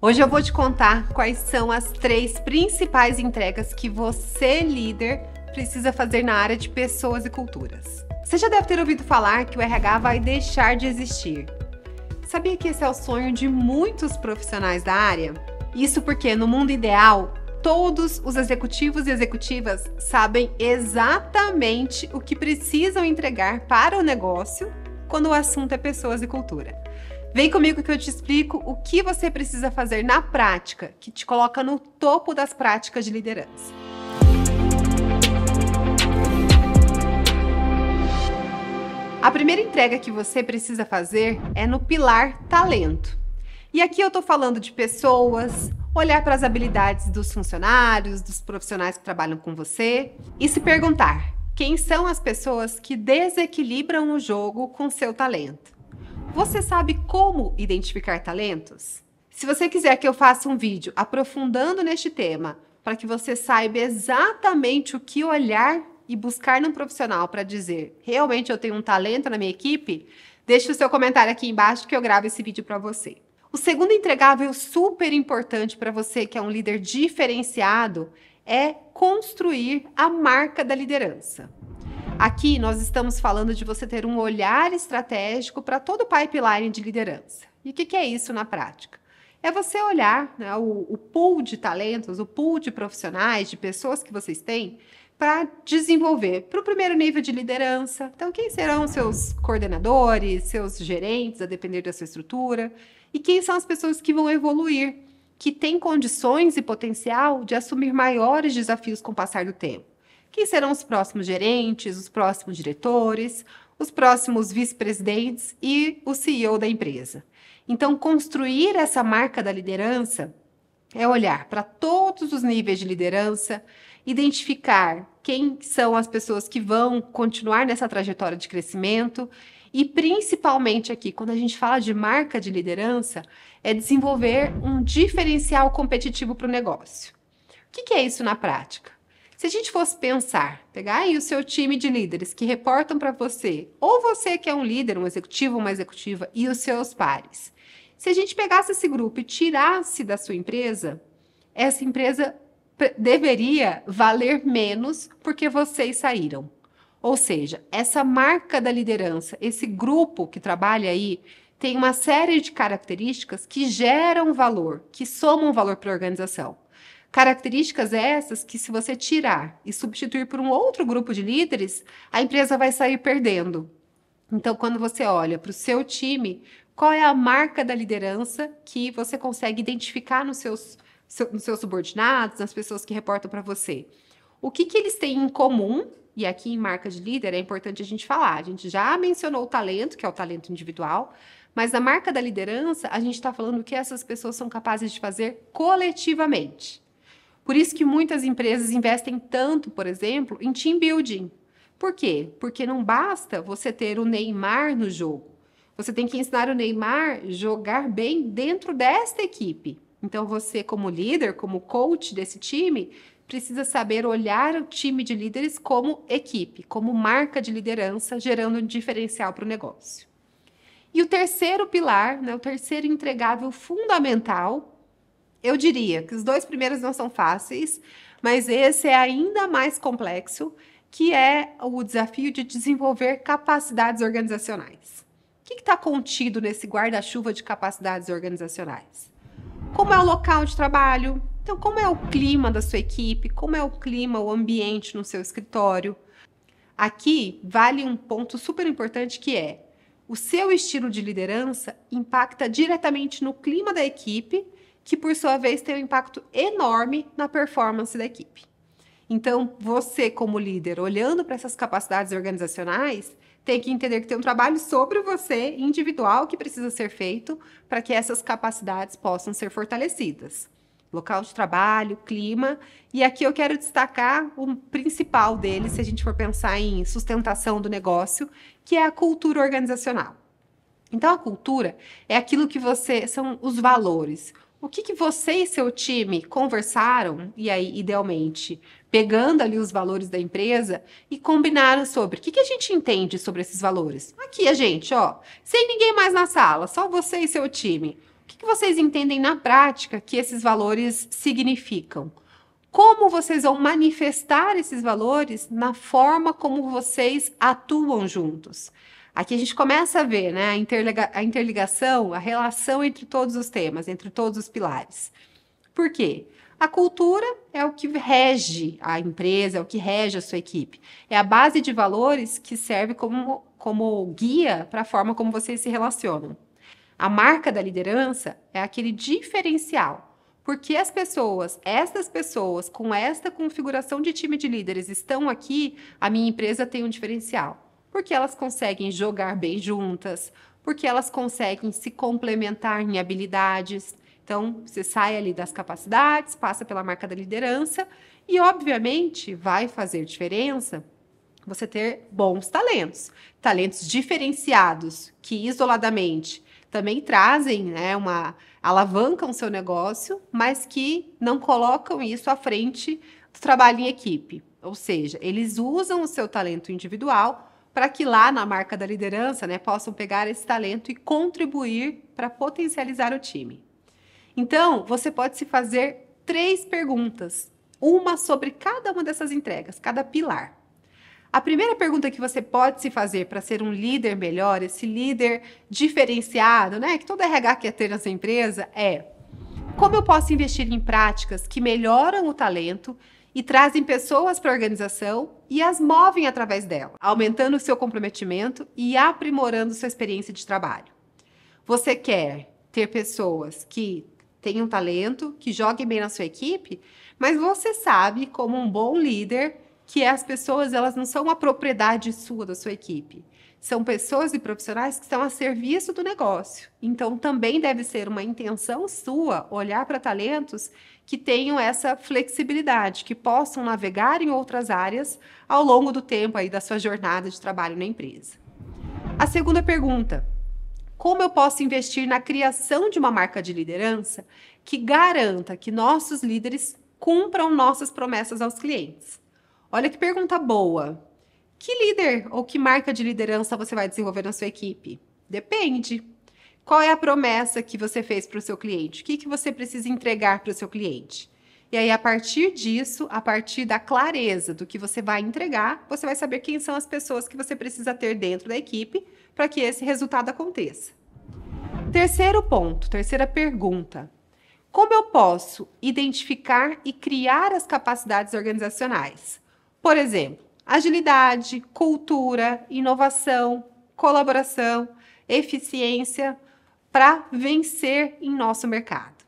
Hoje eu vou te contar quais são as três principais entregas que você, líder, precisa fazer na área de pessoas e culturas. Você já deve ter ouvido falar que o RH vai deixar de existir. Sabia que esse é o sonho de muitos profissionais da área? Isso porque, no mundo ideal, todos os executivos e executivas sabem exatamente o que precisam entregar para o negócio quando o assunto é pessoas e cultura. Vem comigo que eu te explico o que você precisa fazer na prática, que te coloca no topo das práticas de liderança. A primeira entrega que você precisa fazer é no pilar talento. E aqui eu estou falando de pessoas, olhar para as habilidades dos funcionários, dos profissionais que trabalham com você e se perguntar quem são as pessoas que desequilibram o jogo com seu talento. Você sabe como identificar talentos? Se você quiser que eu faça um vídeo aprofundando neste tema, para que você saiba exatamente o que olhar e buscar num profissional para dizer realmente eu tenho um talento na minha equipe, deixe o seu comentário aqui embaixo que eu gravo esse vídeo para você. O segundo entregável super importante para você que é um líder diferenciado é construir a marca da liderança. Aqui nós estamos falando de você ter um olhar estratégico para todo o pipeline de liderança. E o que, que, é isso na prática? É você olhar né, o, o pool de talentos, o pool de profissionais, de pessoas que vocês têm, para desenvolver para o primeiro nível de liderança. Então, quem serão seus coordenadores, seus gerentes, a depender da sua estrutura? E quem são as pessoas que vão evoluir, que têm condições e potencial de assumir maiores desafios com o passar do tempo? quem serão os próximos gerentes, os próximos diretores, os próximos vice-presidentes e o CEO da empresa. Então, construir essa marca da liderança é olhar para todos os níveis de liderança, identificar quem são as pessoas que vão continuar nessa trajetória de crescimento e, principalmente aqui, quando a gente fala de marca de liderança, é desenvolver um diferencial competitivo para o negócio. O que, que é isso na prática? Se a gente fosse pensar, pegar aí o seu time de líderes que reportam para você, ou você que é um líder, um executivo, uma executiva, e os seus pares. Se a gente pegasse esse grupo e tirasse da sua empresa, essa empresa deveria valer menos porque vocês saíram. Ou seja, essa marca da liderança, esse grupo que trabalha aí, tem uma série de características que geram valor, que somam valor para a organização. Características essas que, se você tirar e substituir por um outro grupo de líderes, a empresa vai sair perdendo. Então, quando você olha para o seu time, qual é a marca da liderança que você consegue identificar nos seus, seu, nos seus subordinados, nas pessoas que reportam para você? O que, que eles têm em comum e aqui em marca de líder é importante a gente falar. A gente já mencionou o talento, que é o talento individual, mas na marca da liderança, a gente está falando o que essas pessoas são capazes de fazer coletivamente. Por isso que muitas empresas investem tanto, por exemplo, em team building. Por quê? Porque não basta você ter o Neymar no jogo. Você tem que ensinar o Neymar a jogar bem dentro desta equipe. Então você como líder, como coach desse time, precisa saber olhar o time de líderes como equipe, como marca de liderança, gerando um diferencial para o negócio. E o terceiro pilar, né, o terceiro entregável fundamental eu diria que os dois primeiros não são fáceis, mas esse é ainda mais complexo, que é o desafio de desenvolver capacidades organizacionais. O que está contido nesse guarda-chuva de capacidades organizacionais? Como é o local de trabalho? Então, como é o clima da sua equipe? Como é o clima, o ambiente no seu escritório? Aqui vale um ponto super importante que é o seu estilo de liderança impacta diretamente no clima da equipe que por sua vez tem um impacto enorme na performance da equipe. Então, você como líder, olhando para essas capacidades organizacionais, tem que entender que tem um trabalho sobre você individual que precisa ser feito para que essas capacidades possam ser fortalecidas. Local de trabalho, clima, e aqui eu quero destacar o principal deles, se a gente for pensar em sustentação do negócio, que é a cultura organizacional. Então, a cultura é aquilo que você. são os valores, o que, que você e seu time conversaram, e aí, idealmente, pegando ali os valores da empresa e combinaram sobre o que, que a gente entende sobre esses valores? Aqui, a gente, ó, sem ninguém mais na sala, só você e seu time. O que, que vocês entendem na prática que esses valores significam? Como vocês vão manifestar esses valores na forma como vocês atuam juntos? Aqui a gente começa a ver né, a, interliga a interligação, a relação entre todos os temas, entre todos os pilares. Por quê? A cultura é o que rege a empresa, é o que rege a sua equipe. É a base de valores que serve como, como guia para a forma como vocês se relacionam. A marca da liderança é aquele diferencial. Porque as pessoas, essas pessoas com esta configuração de time de líderes estão aqui, a minha empresa tem um diferencial porque elas conseguem jogar bem juntas, porque elas conseguem se complementar em habilidades. Então, você sai ali das capacidades, passa pela marca da liderança e, obviamente, vai fazer diferença você ter bons talentos, talentos diferenciados que isoladamente também trazem, né, uma alavancam seu negócio, mas que não colocam isso à frente do trabalho em equipe. Ou seja, eles usam o seu talento individual para que lá na marca da liderança né, possam pegar esse talento e contribuir para potencializar o time. Então, você pode se fazer três perguntas, uma sobre cada uma dessas entregas, cada pilar. A primeira pergunta que você pode se fazer para ser um líder melhor, esse líder diferenciado, né, que todo RH quer ter na sua empresa, é: como eu posso investir em práticas que melhoram o talento e trazem pessoas para a organização e as movem através dela, aumentando o seu comprometimento e aprimorando sua experiência de trabalho. Você quer ter pessoas que tenham talento, que joguem bem na sua equipe, mas você sabe, como um bom líder, que as pessoas elas não são uma propriedade sua da sua equipe são pessoas e profissionais que estão a serviço do negócio. Então, também deve ser uma intenção sua olhar para talentos que tenham essa flexibilidade, que possam navegar em outras áreas ao longo do tempo aí da sua jornada de trabalho na empresa. A segunda pergunta: como eu posso investir na criação de uma marca de liderança que garanta que nossos líderes cumpram nossas promessas aos clientes? Olha que pergunta boa. Que líder ou que marca de liderança você vai desenvolver na sua equipe? Depende. Qual é a promessa que você fez para o seu cliente? O que, que você precisa entregar para o seu cliente? E aí, a partir disso, a partir da clareza do que você vai entregar, você vai saber quem são as pessoas que você precisa ter dentro da equipe para que esse resultado aconteça. Terceiro ponto, terceira pergunta. Como eu posso identificar e criar as capacidades organizacionais? Por exemplo, agilidade, cultura, inovação, colaboração, eficiência para vencer em nosso mercado.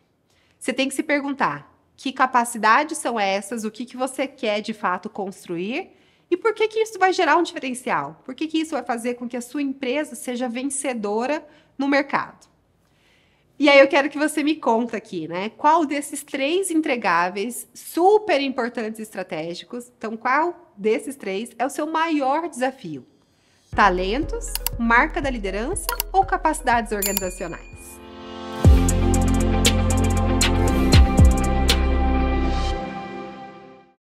Você tem que se perguntar que capacidades são essas, o que, que você quer de fato construir e por que, que isso vai gerar um diferencial? Por que, que isso vai fazer com que a sua empresa seja vencedora no mercado? E aí eu quero que você me conta aqui, né? Qual desses três entregáveis super importantes e estratégicos? Então, qual desses três é o seu maior desafio? Talentos, marca da liderança ou capacidades organizacionais?